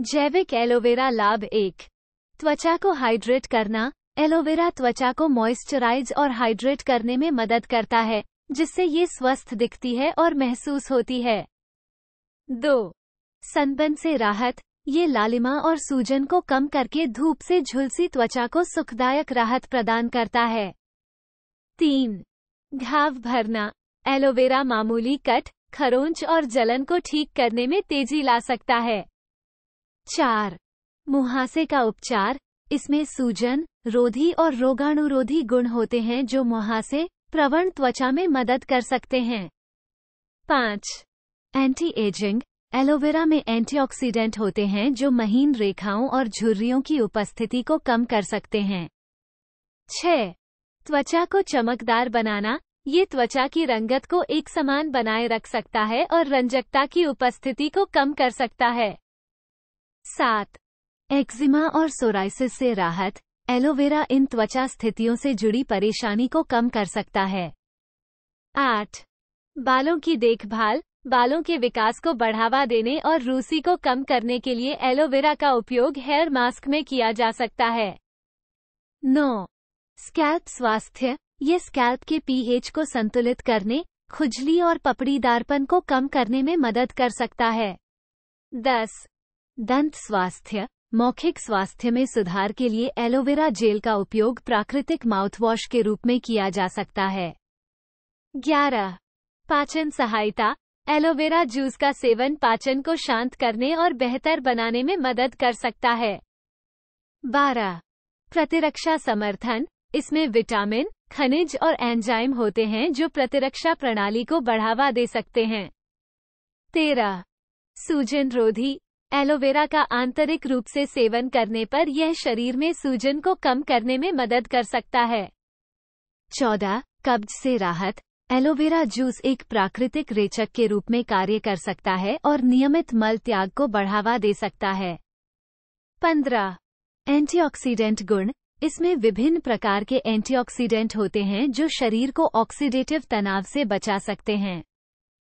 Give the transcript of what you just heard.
जैविक एलोवेरा लाभ एक त्वचा को हाइड्रेट करना एलोवेरा त्वचा को मॉइस्चराइज और हाइड्रेट करने में मदद करता है जिससे ये स्वस्थ दिखती है और महसूस होती है दो सनबन से राहत ये लालिमा और सूजन को कम करके धूप से झुलसी त्वचा को सुखदायक राहत प्रदान करता है तीन घाव भरना एलोवेरा मामूली कट खरोंच और जलन को ठीक करने में तेजी ला सकता है चार मुहासे का उपचार इसमें सूजन रोधी और रोगाणुरोधी गुण होते हैं जो मुहासे प्रवण त्वचा में मदद कर सकते हैं पाँच एंटी एजिंग एलोवेरा में एंटीऑक्सीडेंट होते हैं जो महीन रेखाओं और झुर्रियों की उपस्थिति को कम कर सकते हैं छः त्वचा को चमकदार बनाना ये त्वचा की रंगत को एक समान बनाए रख सकता है और रंजकता की उपस्थिति को कम कर सकता है सात एक्जिमा और सोराइसिस से राहत एलोवेरा इन त्वचा स्थितियों से जुड़ी परेशानी को कम कर सकता है आठ बालों की देखभाल बालों के विकास को बढ़ावा देने और रूसी को कम करने के लिए एलोवेरा का उपयोग हेयर मास्क में किया जा सकता है नौ स्कैल्प स्वास्थ्य ये स्कैल्प के पीएच को संतुलित करने खुजली और पपड़ीदारपन को कम करने में मदद कर सकता है दस दंत स्वास्थ्य मौखिक स्वास्थ्य में सुधार के लिए एलोवेरा जेल का उपयोग प्राकृतिक माउथवॉश के रूप में किया जा सकता है ग्यारह पाचन सहायता एलोवेरा जूस का सेवन पाचन को शांत करने और बेहतर बनाने में मदद कर सकता है बारह प्रतिरक्षा समर्थन इसमें विटामिन खनिज और एंजाइम होते हैं जो प्रतिरक्षा प्रणाली को बढ़ावा दे सकते हैं तेरह सूजन रोधी एलोवेरा का आंतरिक रूप से सेवन करने पर यह शरीर में सूजन को कम करने में मदद कर सकता है चौदह कब्ज से राहत एलोवेरा जूस एक प्राकृतिक रेचक के रूप में कार्य कर सकता है और नियमित मल त्याग को बढ़ावा दे सकता है पंद्रह एंटीऑक्सीडेंट गुण इसमें विभिन्न प्रकार के एंटीऑक्सीडेंट होते हैं जो शरीर को ऑक्सीडेटिव तनाव से बचा सकते हैं